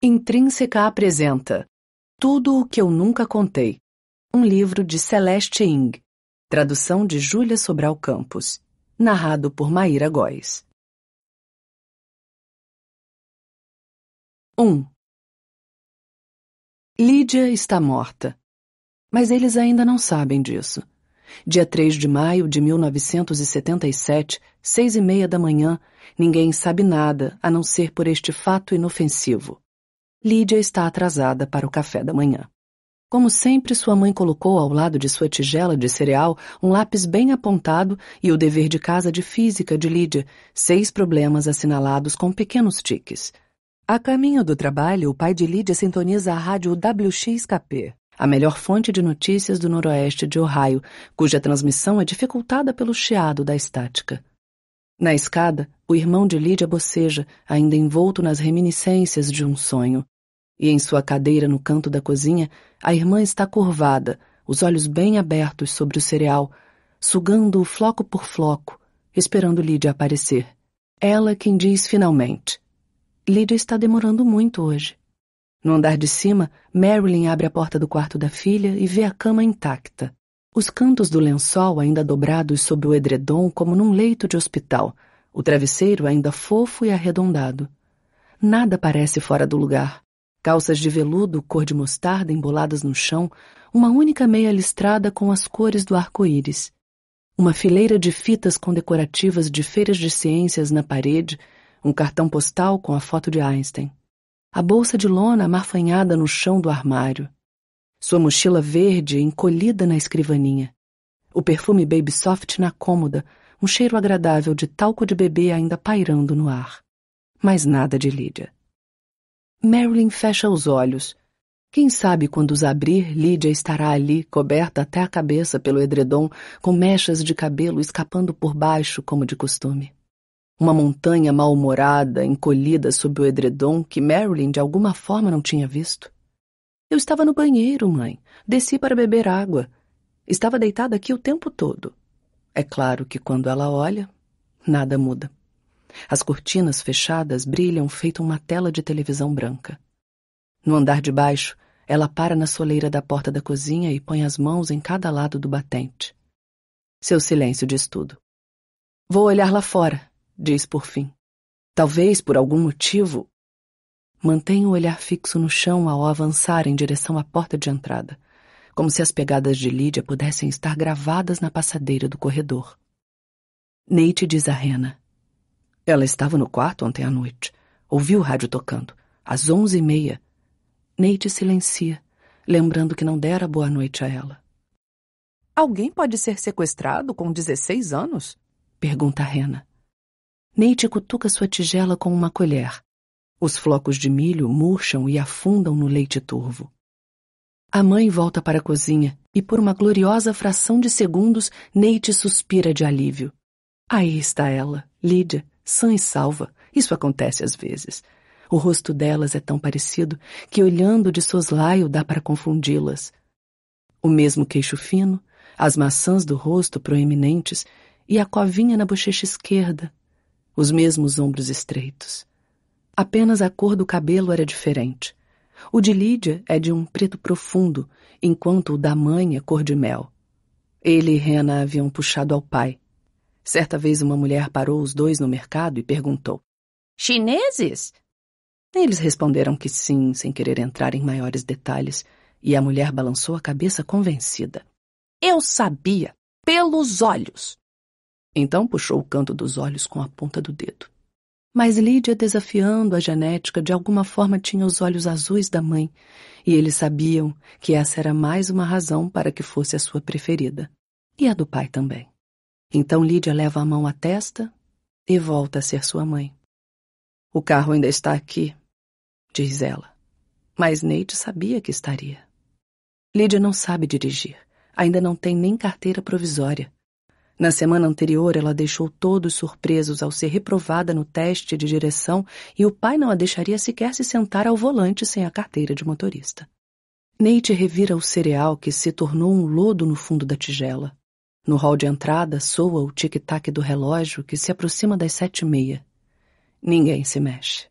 Intrínseca apresenta Tudo o que eu nunca contei. Um livro de Celeste Ing. Tradução de Júlia Sobral Campos. Narrado por Maíra Góes. 1. Lídia está morta. Mas eles ainda não sabem disso. Dia 3 de maio de 1977, seis e meia da manhã, ninguém sabe nada, a não ser por este fato inofensivo. Lídia está atrasada para o café da manhã. Como sempre, sua mãe colocou ao lado de sua tigela de cereal um lápis bem apontado e o dever de casa de física de Lídia, seis problemas assinalados com pequenos tiques. A caminho do trabalho, o pai de Lídia sintoniza a rádio WXKP, a melhor fonte de notícias do noroeste de Ohio, cuja transmissão é dificultada pelo chiado da estática. Na escada, o irmão de Lídia boceja, ainda envolto nas reminiscências de um sonho. E em sua cadeira no canto da cozinha, a irmã está curvada, os olhos bem abertos sobre o cereal, sugando-o floco por floco, esperando Lídia aparecer. Ela quem diz finalmente: Lídia está demorando muito hoje. No andar de cima, Marilyn abre a porta do quarto da filha e vê a cama intacta. Os cantos do lençol ainda dobrados sob o edredom como num leito de hospital, o travesseiro ainda fofo e arredondado. Nada parece fora do lugar. Calças de veludo cor de mostarda emboladas no chão, uma única meia listrada com as cores do arco-íris. Uma fileira de fitas condecorativas de feiras de ciências na parede, um cartão postal com a foto de Einstein. A bolsa de lona amarfanhada no chão do armário. Sua mochila verde encolhida na escrivaninha. O perfume Baby Soft na cômoda, um cheiro agradável de talco de bebê ainda pairando no ar. Mas nada de Lídia. Marilyn fecha os olhos. Quem sabe quando os abrir, Lídia estará ali, coberta até a cabeça pelo edredom, com mechas de cabelo escapando por baixo, como de costume. Uma montanha mal-humorada, encolhida sob o edredom, que Marilyn de alguma forma não tinha visto. Eu estava no banheiro, mãe. Desci para beber água. Estava deitada aqui o tempo todo. É claro que quando ela olha, nada muda. As cortinas fechadas brilham feito uma tela de televisão branca. No andar de baixo, ela para na soleira da porta da cozinha e põe as mãos em cada lado do batente. Seu silêncio diz tudo. Vou olhar lá fora, diz por fim. Talvez, por algum motivo, Mantém o olhar fixo no chão ao avançar em direção à porta de entrada, como se as pegadas de Lídia pudessem estar gravadas na passadeira do corredor. Nate diz a Rena. Ela estava no quarto ontem à noite. Ouviu o rádio tocando, às onze e meia. Nate silencia, lembrando que não dera boa noite a ela. Alguém pode ser sequestrado com 16 anos? Pergunta Rena. Nate cutuca sua tigela com uma colher os flocos de milho murcham e afundam no leite turvo. A mãe volta para a cozinha e, por uma gloriosa fração de segundos, Neite suspira de alívio. Aí está ela, Lídia, sã e salva. Isso acontece às vezes. O rosto delas é tão parecido que, olhando de soslaio, dá para confundi-las. O mesmo queixo fino, as maçãs do rosto proeminentes e a covinha na bochecha esquerda, os mesmos ombros estreitos. Apenas a cor do cabelo era diferente. O de Lídia é de um preto profundo, enquanto o da mãe é cor de mel. Ele e Rena haviam puxado ao pai. Certa vez uma mulher parou os dois no mercado e perguntou: Chineses? Eles responderam que sim, sem querer entrar em maiores detalhes, e a mulher balançou a cabeça convencida. Eu sabia, pelos olhos. Então puxou o canto dos olhos com a ponta do dedo. Mas Lídia, desafiando a genética, de alguma forma tinha os olhos azuis da mãe, e eles sabiam que essa era mais uma razão para que fosse a sua preferida. E a do pai também. Então Lídia leva a mão à testa e volta a ser sua mãe. O carro ainda está aqui, diz ela. Mas Neide sabia que estaria. Lídia não sabe dirigir, ainda não tem nem carteira provisória. Na semana anterior, ela deixou todos surpresos ao ser reprovada no teste de direção e o pai não a deixaria sequer se sentar ao volante sem a carteira de motorista. Neite revira o cereal que se tornou um lodo no fundo da tigela. No hall de entrada soa o tic-tac do relógio que se aproxima das sete e meia. Ninguém se mexe.